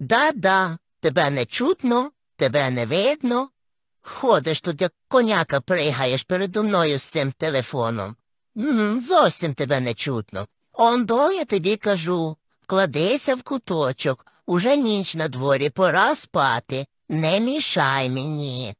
Да-да, тебе не чутно, тебе не видно. Ходиш тут, як коняка пригаєш передо мною з цим телефоном. М-м, Зовсім тебе не чутно. Ондо я тобі кажу. Кладися в куточок, уже ніч на дворі, пора спати. Не мішай мені.